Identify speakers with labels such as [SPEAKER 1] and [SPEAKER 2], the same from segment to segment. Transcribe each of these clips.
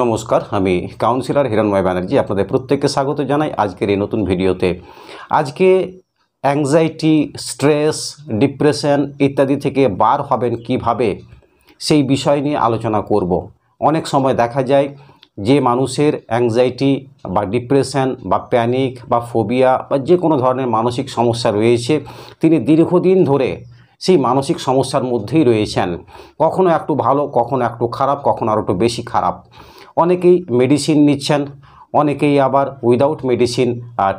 [SPEAKER 1] নমস্কার আমি কাউন্সিলর হিরণময় ব্যানার্জি আপনাদের প্রত্যেককে স্বাগত জানাই আজকের এই নতুন ভিডিওতে আজকে অ্যাংজাইটি স্ট্রেস ডিপ্রেশন ইত্যাদি থেকে বার হবেন কিভাবে সেই বিষয় নিয়ে আলোচনা করব। অনেক সময় দেখা যায় যে মানুষের অ্যাংজাইটি বা ডিপ্রেশন বা প্যানিক বা ফোবিয়া বা যে কোনো ধরনের মানসিক সমস্যা রয়েছে তিনি দীর্ঘদিন ধরে সেই মানসিক সমস্যার মধ্যেই রয়েছেন কখনো একটু ভালো কখনো একটু খারাপ কখনো আরও একটু বেশি খারাপ অনেকেই মেডিসিন নিচ্ছেন অনেকেই আবার উইদাউট মেডিসিন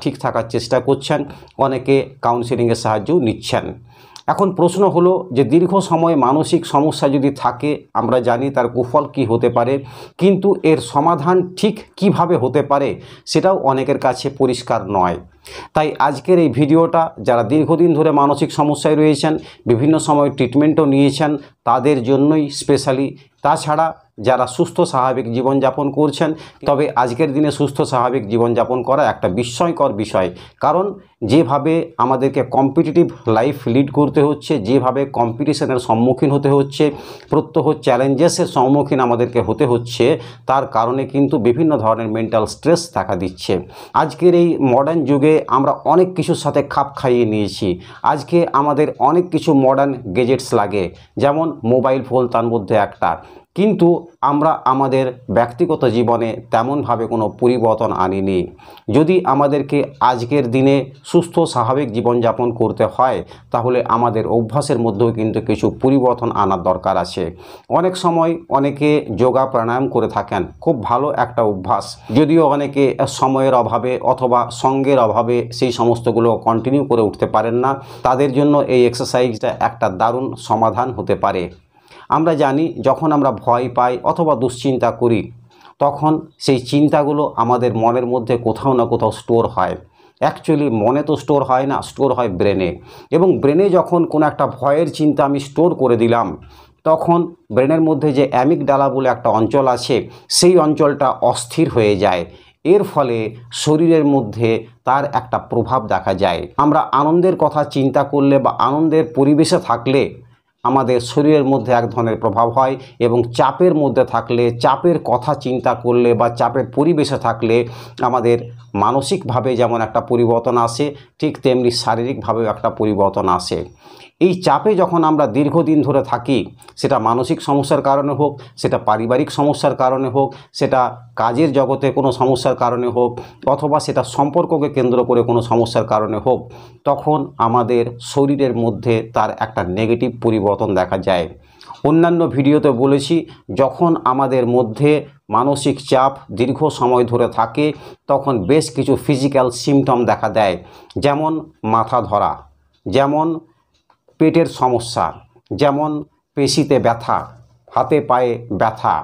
[SPEAKER 1] ঠিক থাকার চেষ্টা করছেন অনেকে কাউন্সেলিংয়ের সাহায্যও নিচ্ছেন এখন প্রশ্ন হলো যে দীর্ঘ সময় মানসিক সমস্যা যদি থাকে আমরা জানি তার কুফল কি হতে পারে কিন্তু এর সমাধান ঠিক কিভাবে হতে পারে সেটাও অনেকের কাছে পরিষ্কার নয় তাই আজকের এই ভিডিওটা যারা দীর্ঘদিন ধরে মানসিক সমস্যায় রয়েছেন বিভিন্ন সময় ট্রিটমেন্টও নিয়েছেন তাদের জন্যই স্পেশালি তাছাড়া যারা সুস্থ স্বাভাবিক জীবনযাপন করছেন তবে আজকের দিনে সুস্থ স্বাভাবিক জীবনযাপন করা একটা বিস্ময়কর বিষয় কারণ যেভাবে আমাদেরকে কম্পিটিটিভ লাইফ লিড করতে হচ্ছে যেভাবে কম্পিটিশনের সম্মুখীন হতে হচ্ছে প্রত্যহ চ্যালেঞ্জেসের সম্মুখীন আমাদেরকে হতে হচ্ছে তার কারণে কিন্তু বিভিন্ন ধরনের মেন্টাল স্ট্রেস দেখা দিচ্ছে আজকের এই মডার্ন যুগে আমরা অনেক কিছুর সাথে খাপ খাইয়ে নিয়েছি আজকে আমাদের অনেক কিছু মডার্ন গেজেটস লাগে যেমন মোবাইল ফোন তার মধ্যে একটা কিন্তু আমরা আমাদের ব্যক্তিগত জীবনে তেমনভাবে কোনো পরিবর্তন আনিনি যদি আমাদেরকে আজকের দিনে সুস্থ স্বাভাবিক জীবনযাপন করতে হয় তাহলে আমাদের অভ্যাসের মধ্যেও কিন্তু কিছু পরিবর্তন আনার দরকার আছে অনেক সময় অনেকে যোগা প্রাণায়াম করে থাকেন খুব ভালো একটা অভ্যাস যদিও অনেকে সময়ের অভাবে অথবা সঙ্গের অভাবে সেই সমস্তগুলো কন্টিনিউ করে উঠতে পারেন না তাদের জন্য এই এক্সারসাইজটা একটা দারুণ সমাধান হতে পারে আমরা জানি যখন আমরা ভয় পাই অথবা দুশ্চিন্তা করি তখন সেই চিন্তাগুলো আমাদের মনের মধ্যে কোথাও না কোথাও স্টোর হয় অ্যাকচুয়ালি মনে তো স্টোর হয় না স্টোর হয় ব্রেনে এবং ব্রেনে যখন কোনো একটা ভয়ের চিন্তা আমি স্টোর করে দিলাম তখন ব্রেনের মধ্যে যে অ্যামিক ডালা বলে একটা অঞ্চল আছে সেই অঞ্চলটা অস্থির হয়ে যায় এর ফলে শরীরের মধ্যে তার একটা প্রভাব দেখা যায় আমরা আনন্দের কথা চিন্তা করলে বা আনন্দের পরিবেশে থাকলে আমাদের শরীরের মধ্যে এক ধরনের প্রভাব হয় এবং চাপের মধ্যে থাকলে চাপের কথা চিন্তা করলে বা চাপের পরিবেশে থাকলে আমাদের মানসিকভাবে যেমন একটা পরিবর্তন আসে ঠিক তেমনি শারীরিকভাবেও একটা পরিবর্তন আসে এই চাপে যখন আমরা দীর্ঘদিন ধরে থাকি সেটা মানসিক সমস্যার কারণে হোক সেটা পারিবারিক সমস্যার কারণে হোক সেটা কাজের জগতে কোনো সমস্যার কারণে হোক অথবা সেটা সম্পর্ককে কেন্দ্র করে কোনো সমস্যার কারণে হোক তখন আমাদের শরীরের মধ্যে তার একটা নেগেটিভ পরিবর্তন দেখা যায় অন্যান্য ভিডিওতে বলেছি যখন আমাদের মধ্যে মানসিক চাপ দীর্ঘ সময় ধরে থাকে তখন বেশ কিছু ফিজিক্যাল সিমটম দেখা দেয় যেমন মাথা ধরা যেমন পেটের সমস্যা যেমন পেশিতে ব্যথা হাতে পায়ে ব্যথা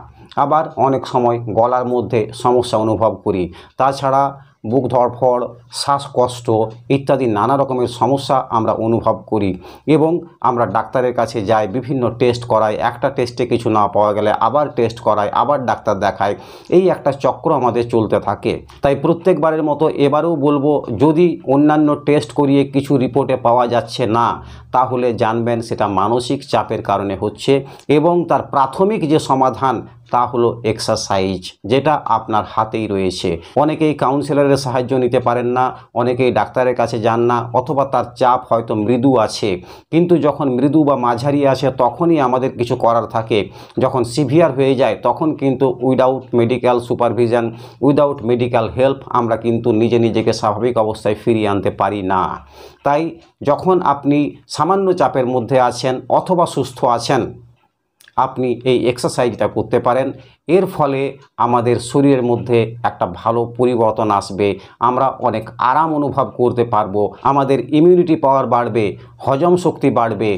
[SPEAKER 1] আবার অনেক সময় গলার মধ্যে সমস্যা অনুভব করি তাছাড়া বুক ধরফড় শ্বাসকষ্ট ইত্যাদি নানা রকমের সমস্যা আমরা অনুভব করি এবং আমরা ডাক্তারের কাছে যাই বিভিন্ন টেস্ট করাই একটা টেস্টে কিছু না পাওয়া গেলে আবার টেস্ট করাই আবার ডাক্তার দেখায় এই একটা চক্র আমাদের চলতে থাকে তাই প্রত্যেকবারের মতো এবারেও বলবো যদি অন্যান্য টেস্ট করিয়ে কিছু রিপোর্টে পাওয়া যাচ্ছে না তাহলে জানবেন সেটা মানসিক চাপের কারণে হচ্ছে এবং তার প্রাথমিক যে সমাধান তা হলো এক্সারসাইজ যেটা আপনার হাতেই রয়েছে অনেকেই কাউন্সিলরের সাহায্য নিতে পারেন না অনেকেই ডাক্তারের কাছে যান না অথবা তার চাপ হয়তো মৃদু আছে কিন্তু যখন মৃদু বা মাঝারি আসে তখনই আমাদের কিছু করার থাকে যখন সিভিয়ার হয়ে যায় তখন কিন্তু without medical supervision without medical help আমরা কিন্তু নিজে নিজেকে স্বাভাবিক অবস্থায় ফিরিয়ে আনতে পারি না তাই যখন আপনি সামান্য চাপের মধ্যে আছেন অথবা সুস্থ আছেন আপনি এই এক্সারসাইজটা করতে পারেন এর ফলে আমাদের শরীরের মধ্যে একটা ভালো পরিবর্তন আসবে আমরা অনেক আরাম অনুভব করতে পারবো আমাদের ইমিউনিটি পাওয়ার বাড়বে হজম শক্তি বাড়বে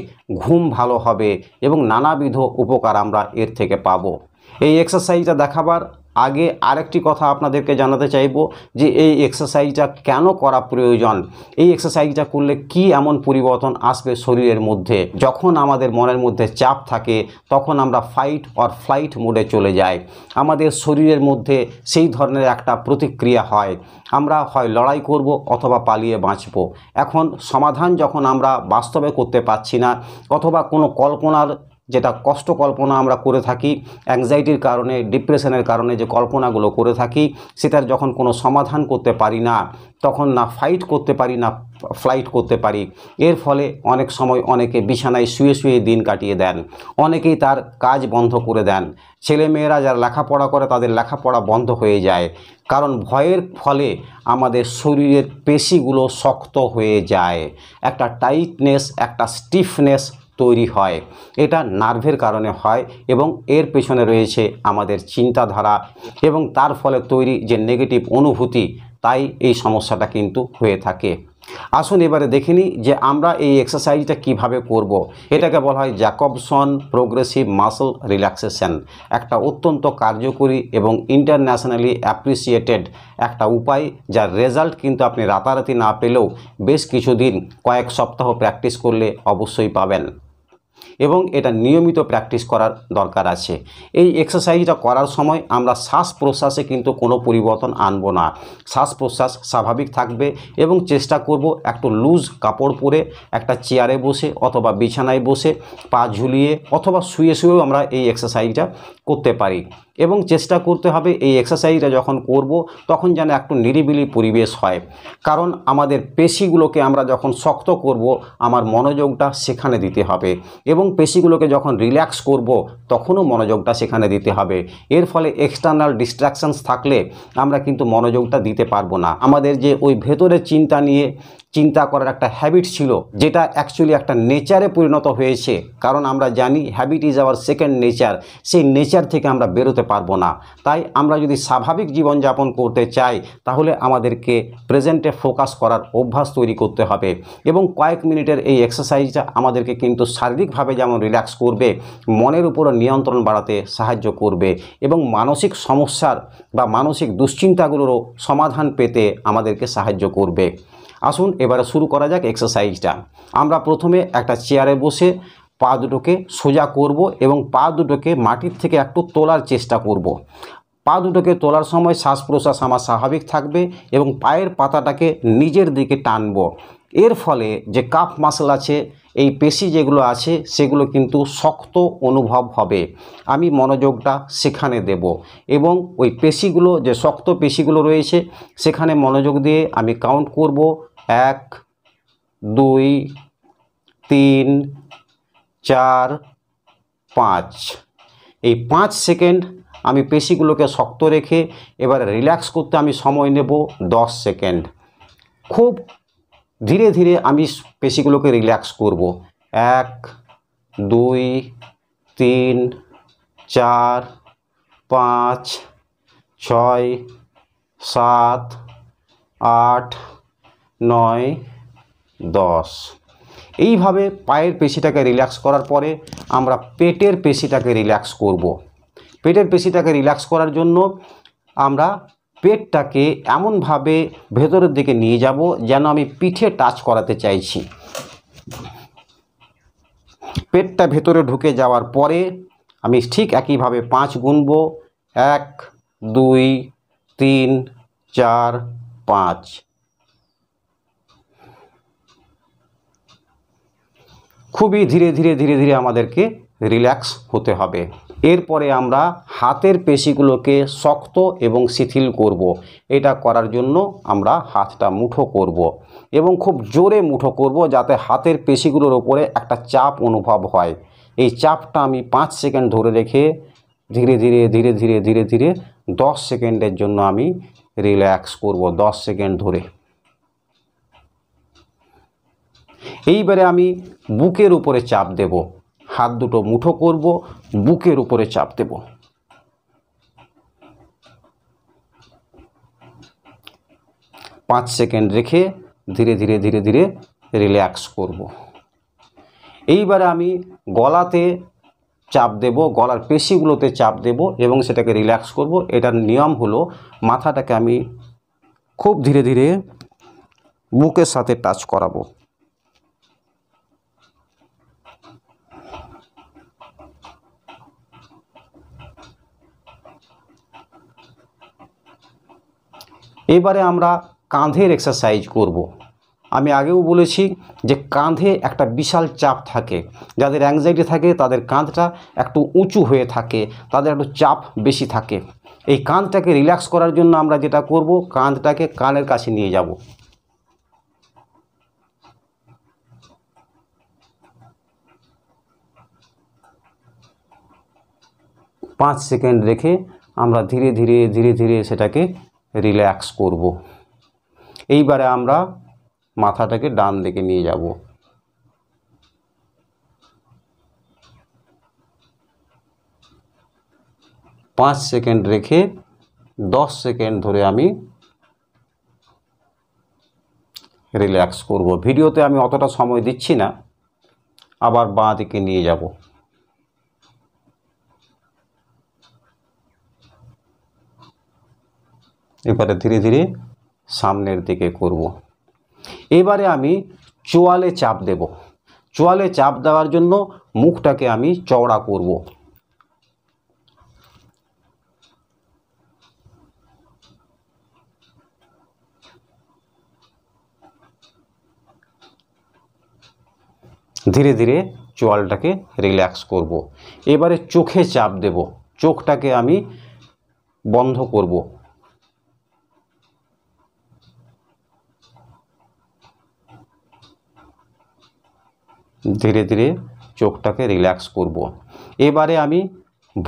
[SPEAKER 1] ঘুম ভালো হবে এবং নানাবিধ উপকার আমরা এর থেকে পাবো এই এক্সারসাইজটা দেখাবার আগে আরেকটি কথা আপনাদেরকে জানাতে চাইব যে এই এক্সারসাইজটা কেন করা প্রয়োজন এই এক্সারসাইজটা করলে কি এমন পরিবর্তন আসবে শরীরের মধ্যে যখন আমাদের মনের মধ্যে চাপ থাকে তখন আমরা ফাইট অর ফ্লাইট মোডে চলে যাই আমাদের শরীরের মধ্যে সেই ধরনের একটা প্রতিক্রিয়া হয় আমরা হয় লড়াই করব অথবা পালিয়ে বাঁচব এখন সমাধান যখন আমরা বাস্তবে করতে পারছি না অথবা কোনো কল্পনার যেটা কষ্ট কল্পনা আমরা করে থাকি অ্যাংজাইটির কারণে ডিপ্রেশনের কারণে যে কল্পনাগুলো করে থাকি সেটার যখন কোনো সমাধান করতে পারি না তখন না ফাইট করতে পারি না ফ্লাইট করতে পারি এর ফলে অনেক সময় অনেকে বিছানায় শুয়ে শুয়ে দিন কাটিয়ে দেন অনেকেই তার কাজ বন্ধ করে দেন ছেলে মেয়েরা যারা লেখাপড়া করে তাদের লেখাপড়া বন্ধ হয়ে যায় কারণ ভয়ের ফলে আমাদের শরীরের পেশিগুলো শক্ত হয়ে যায় একটা টাইটনেস একটা স্টিফনেস তৈরি হয় এটা নার্ভের কারণে হয় এবং এর পেছনে রয়েছে আমাদের চিন্তাধারা এবং তার ফলে তৈরি যে নেগেটিভ অনুভূতি তাই এই সমস্যাটা কিন্তু হয়ে থাকে আসুন এবারে দেখে যে আমরা এই এক্সারসাইজটা কিভাবে করব। এটাকে বলা হয় জ্যাকবসন প্রোগ্রেসিভ মাসল রিল্যাক্সেশন একটা অত্যন্ত কার্যকরী এবং ইন্টারন্যাশনালি অ্যাপ্রিসিয়েটেড একটা উপায় যার রেজাল্ট কিন্তু আপনি রাতারাতি না পেলেও বেশ কিছুদিন কয়েক সপ্তাহ প্র্যাকটিস করলে অবশ্যই পাবেন এবং এটা নিয়মিত প্র্যাকটিস করার দরকার আছে এই এক্সারসাইজটা করার সময় আমরা শ্বাস প্রশ্বাসে কিন্তু কোনো পরিবর্তন আনব না শ্বাস প্রশ্বাস স্বাভাবিক থাকবে এবং চেষ্টা করব একটু লুজ কাপড় পরে একটা চেয়ারে বসে অথবা বিছানায় বসে পা ঝুলিয়ে অথবা শুয়ে শুয়েও আমরা এই এক্সারসাইজটা করতে পারি এবং চেষ্টা করতে হবে এই এক্সারসাইজটা যখন করব তখন যেন একটু নিরিবিলি পরিবেশ হয় কারণ আমাদের পেশিগুলোকে আমরা যখন শক্ত করব আমার মনোযোগটা সেখানে দিতে হবে এবং পেশিগুলোকে যখন রিল্যাক্স করব তখনও মনোযোগটা সেখানে দিতে হবে এর ফলে এক্সটার্নাল ডিস্ট্রাকশানস থাকলে আমরা কিন্তু মনোযোগটা দিতে পারবো না আমাদের যে ওই ভেতরের চিন্তা নিয়ে চিন্তা করার একটা হ্যাবিট ছিল যেটা অ্যাকচুয়ালি একটা নেচারে পরিণত হয়েছে কারণ আমরা জানি habit is our second nature সেই নেচার থেকে আমরা বেরোতে পারবো না তাই আমরা যদি স্বাভাবিক জীবনযাপন করতে চাই তাহলে আমাদেরকে প্রেজেন্টে ফোকাস করার অভ্যাস তৈরি করতে হবে এবং কয়েক মিনিটের এই এক্সারসাইজটা আমাদেরকে কিন্তু শারীরিকভাবে যেমন রিল্যাক্স করবে মনের উপরও নিয়ন্ত্রণ বাড়াতে সাহায্য করবে এবং মানসিক সমস্যার বা মানসিক দুশ্চিন্তাগুলোরও সমাধান পেতে আমাদেরকে সাহায্য করবে আসুন এবারে শুরু করা যাক এক্সারসাইজটা আমরা প্রথমে একটা চেয়ারে বসে পা দুটোকে সোজা করব এবং পা দুটোকে মাটির থেকে একটু তোলার চেষ্টা করব। পা দুটোকে তোলার সময় শ্বাস প্রশ্বাস আমার স্বাভাবিক থাকবে এবং পায়ের পাতাটাকে নিজের দিকে টানব এর ফলে যে কাপ মাসল আছে এই পেশি যেগুলো আছে সেগুলো কিন্তু শক্ত অনুভব হবে আমি মনোযোগটা সেখানে দেব এবং ওই পেশিগুলো যে শক্ত পেশিগুলো রয়েছে সেখানে মনোযোগ দিয়ে আমি কাউন্ট করব এক দুই তিন চার পাঁচ এই পাঁচ সেকেন্ড আমি পেশিগুলোকে শক্ত রেখে এবার রিল্যাক্স করতে আমি সময় নেব দশ সেকেন্ড খুব ধীরে ধীরে আমি পেশিগুলোকে রিল্যাক্স করব এক দুই তিন চার পাঁচ ছয় সাত আট নয় দশ এইভাবে পায়ের পেশিটাকে রিল্যাক্স করার পরে আমরা পেটের পেশিটাকে রিল্যাক্স করব। পেটের পেশিটাকে রিল্যাক্স করার জন্য আমরা পেটটাকে এমনভাবে ভেতরের দিকে নিয়ে যাব যেন আমি পিঠে টাচ করাতে চাইছি পেটটা ভেতরে ঢুকে যাওয়ার পরে আমি ঠিক একইভাবে পাঁচ গুনব এক দুই তিন চার পাঁচ খুবই ধীরে ধীরে ধীরে ধীরে আমাদেরকে রিল্যাক্স হতে হবে এরপরে আমরা হাতের পেশিগুলোকে শক্ত এবং শিথিল করব। এটা করার জন্য আমরা হাতটা মুঠো করব। এবং খুব জোরে মুঠো করব যাতে হাতের পেশিগুলোর ওপরে একটা চাপ অনুভব হয় এই চাপটা আমি পাঁচ সেকেন্ড ধরে রেখে ধীরে ধীরে ধীরে ধীরে ধীরে ধীরে দশ সেকেন্ডের জন্য আমি রিল্যাক্স করব দশ সেকেন্ড ধরে এইবারে আমি বুকের উপরে চাপ দেব হাত দুটো মুঠো করব বুকের উপরে চাপ দেবো পাঁচ সেকেন্ড রেখে ধীরে ধীরে ধীরে ধীরে রিল্যাক্স করব। এইবারে আমি গলাতে চাপ দেব গলার পেশিগুলোতে চাপ দেব এবং সেটাকে রিল্যাক্স করব এটার নিয়ম হলো মাথাটাকে আমি খুব ধীরে ধীরে বুকের সাথে টাচ করাবো এবারে আমরা কাঁধের এক্সারসাইজ করব। আমি আগেও বলেছি যে কাঁধে একটা বিশাল চাপ থাকে যাদের অ্যাংজাইটি থাকে তাদের কাঁধটা একটু উঁচু হয়ে থাকে তাদের একটু চাপ বেশি থাকে এই কাঁধটাকে রিল্যাক্স করার জন্য আমরা যেটা করব কাঁধটাকে কানের কাছে নিয়ে যাব পাঁচ সেকেন্ড রেখে আমরা ধীরে ধীরে ধীরে ধীরে সেটাকে রিল্যাক্স করব এইবারে আমরা মাথাটাকে ডান দিকে নিয়ে যাব পাঁচ সেকেন্ড রেখে দশ সেকেন্ড ধরে আমি রিল্যাক্স করব ভিডিওতে আমি অতটা সময় দিচ্ছি না আবার বাঁ দিকে নিয়ে যাব এবারে ধীরে ধীরে সামনের দিকে করব। এবারে আমি চোয়ালে চাপ দেব চোয়ালে চাপ দেওয়ার জন্য মুখটাকে আমি চওড়া করব ধীরে ধীরে চোয়ালটাকে রিল্যাক্স করব। এবারে চোখে চাপ দেব চোখটাকে আমি বন্ধ করবো ধীরে ধীরে চোখটাকে রিল্যাক্স করব। এবারে আমি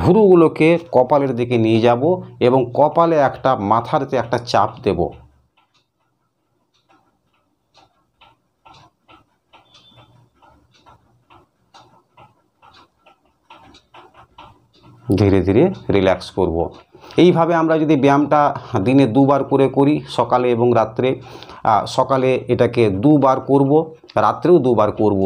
[SPEAKER 1] ভুরুগুলোকে কপালের দিকে নিয়ে যাব এবং কপালে একটা মাথারতে একটা চাপ দেব ধীরে ধীরে রিল্যাক্স করব। এইভাবে আমরা যদি ব্যায়ামটা দিনে দুবার করে করি সকালে এবং রাত্রে সকালে এটাকে দুবার করব রাত্রেও দুবার করব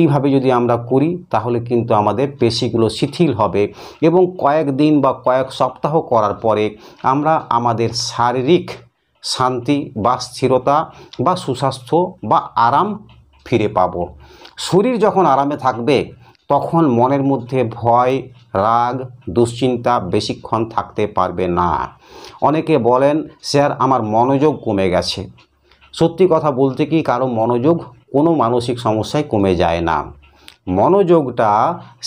[SPEAKER 1] এইভাবে যদি আমরা করি তাহলে কিন্তু আমাদের পেশিগুলো শিথিল হবে এবং কয়েক দিন বা কয়েক সপ্তাহ করার পরে আমরা আমাদের শারীরিক শান্তি বা স্থিরতা বা সুস্বাস্থ্য বা আরাম ফিরে পাব শরীর যখন আরামে থাকবে তখন মনের মধ্যে ভয় রাগ দুশ্চিন্তা বেশিক্ষণ থাকতে পারবে না অনেকে বলেন স্যার আমার মনোযোগ কমে গেছে সত্যি কথা বলতে কি কারো মনোযোগ কোনো মানসিক সমস্যায় কমে যায় না মনোযোগটা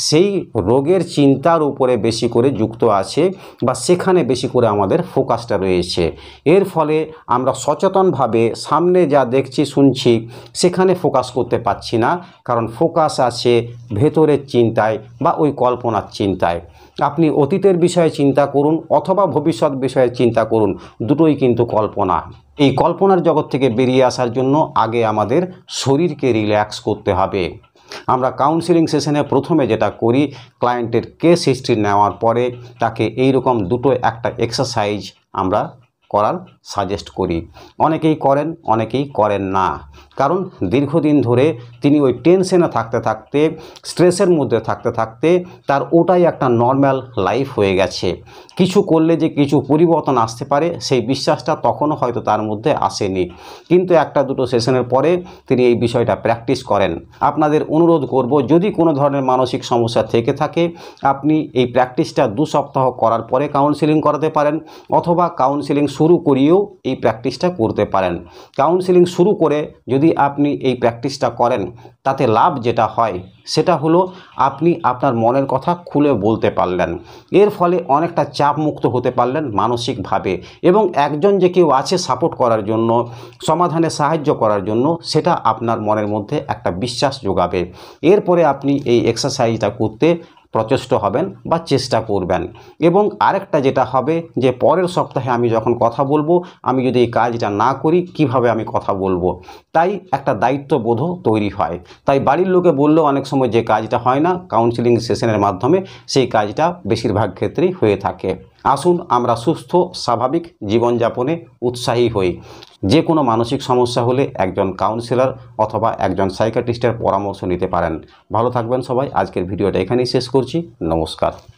[SPEAKER 1] সেই রোগের চিন্তার উপরে বেশি করে যুক্ত আছে বা সেখানে বেশি করে আমাদের ফোকাসটা রয়েছে এর ফলে আমরা সচেতনভাবে সামনে যা দেখছি শুনছি সেখানে ফোকাস করতে পারছি না কারণ ফোকাস আছে ভেতরের চিন্তায় বা ওই কল্পনার চিন্তায় আপনি অতীতের বিষয়ে চিন্তা করুন অথবা ভবিষ্যৎ বিষয়ে চিন্তা করুন দুটোই কিন্তু কল্পনা এই কল্পনার জগৎ থেকে বেরিয়ে আসার জন্য আগে আমাদের শরীরকে রিল্যাক্স করতে হবে আমরা কাউন্সিলিং সেশনে প্রথমে যেটা করি ক্লায়েন্টের কেস হিস্ট্রি নেওয়ার পরে তাকে এই রকম দুটো একটা এক্সারসাইজ আমরা করার সাজেস্ট করি অনেকেই করেন অনেকেই করেন না কারণ দীর্ঘদিন ধরে তিনি ওই টেনশনে থাকতে থাকতে স্ট্রেসের মধ্যে থাকতে থাকতে তার ওটাই একটা নর্ম্যাল লাইফ হয়ে গেছে কিছু করলে যে কিছু পরিবর্তন আসতে পারে সেই বিশ্বাসটা তখনও হয়তো তার মধ্যে আসেনি কিন্তু একটা দুটো সেশনের পরে তিনি এই বিষয়টা প্র্যাকটিস করেন আপনাদের অনুরোধ করব যদি কোনো ধরনের মানসিক সমস্যা থেকে থাকে আপনি এই প্র্যাকটিসটা দু সপ্তাহ করার পরে কাউন্সিলিং করাতে পারেন অথবা কাউন্সিলিং শুরু করিয়েও এই প্র্যাকটিসটা করতে পারেন কাউন্সিলিং শুরু করে যদি যদি আপনি এই প্র্যাকটিসটা করেন তাতে লাভ যেটা হয় সেটা হলো আপনি আপনার মনের কথা খুলে বলতে পারলেন এর ফলে অনেকটা চাপমুক্ত হতে পারলেন মানসিকভাবে এবং একজন যে কেউ আছে সাপোর্ট করার জন্য সমাধানে সাহায্য করার জন্য সেটা আপনার মনের মধ্যে একটা বিশ্বাস যোগাবে এরপরে আপনি এই এক্সারসাইজটা করতে প্রচেষ্ট হবেন বা চেষ্টা করবেন এবং আরেকটা যেটা হবে যে পরের সপ্তাহে আমি যখন কথা বলবো আমি যদি এই কাজটা না করি কিভাবে আমি কথা বলবো তাই একটা দায়িত্ববোধও তৈরি হয় তাই বাড়ির লোকে বললেও অনেক সময় যে কাজটা হয় না কাউন্সিলিং সেশনের মাধ্যমে সেই কাজটা বেশিরভাগ ক্ষেত্রেই হয়ে থাকে আসুন আমরা সুস্থ স্বাভাবিক জীবনযাপনে উৎসাহী হই যে কোনো মানসিক সমস্যা হলে একজন কাউন্সিলার অথবা একজন সাইকাটিস্টের পরামর্শ নিতে পারেন ভালো থাকবেন সবাই আজকের ভিডিওটা এখানেই শেষ করছি নমস্কার